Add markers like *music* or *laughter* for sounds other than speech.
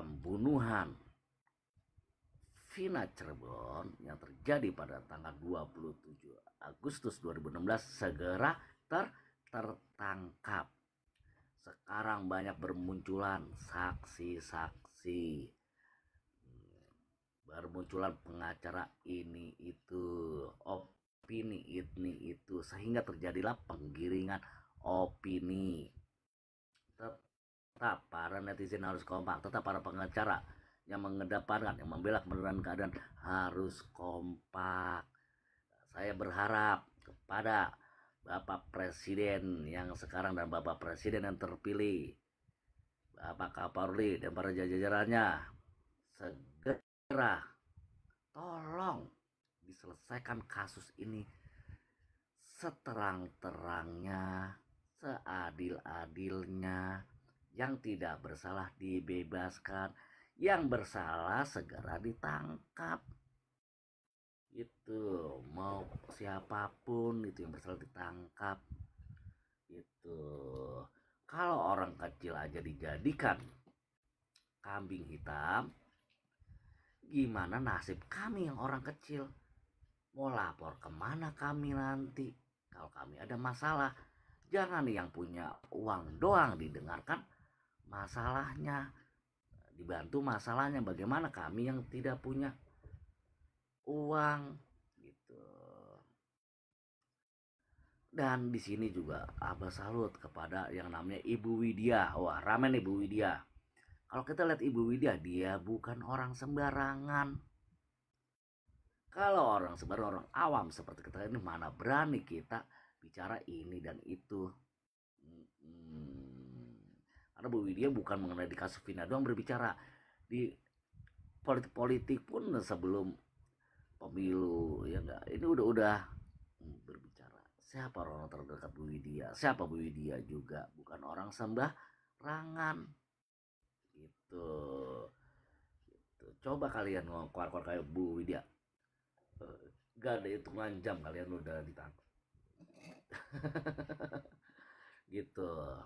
pembunuhan Vina Cirebon yang terjadi pada tanggal 27 Agustus 2016 segera ter tertangkap. Sekarang banyak bermunculan saksi-saksi. Bermunculan pengacara ini itu, opini ini itu sehingga terjadilah penggiringan opini tetap para netizen harus kompak, tetap para pengacara yang mengedepankan, yang membela kebenaran keadaan harus kompak. Saya berharap kepada Bapak Presiden yang sekarang dan Bapak Presiden yang terpilih, Bapak Kapolri dan para jajarannya, segera tolong diselesaikan kasus ini seterang-terangnya, seadil-adilnya, yang tidak bersalah dibebaskan, yang bersalah segera ditangkap. Itu mau siapapun itu yang bersalah ditangkap. Itu kalau orang kecil aja dijadikan kambing hitam, gimana nasib kami yang orang kecil? Mau lapor kemana kami nanti? Kalau kami ada masalah, jangan yang punya uang doang didengarkan masalahnya dibantu masalahnya bagaimana kami yang tidak punya uang gitu dan di sini juga abah salut kepada yang namanya Ibu Widya wah ramen Ibu Widya kalau kita lihat Ibu Widya dia bukan orang sembarangan kalau orang sembarangan orang awam seperti kita ini mana berani kita bicara ini dan itu karena Bu Widya bukan mengenai di kasus Vina doang berbicara di politik-politik pun sebelum pemilu ya enggak ini udah-udah berbicara siapa orang terdekat Bu Widya siapa Bu Widya juga bukan orang rangan. gitu gitu coba kalian ngomong-ngomong kayak Bu Widya eh, gak ada itu jam kalian udah ditangkap *laughs* gitu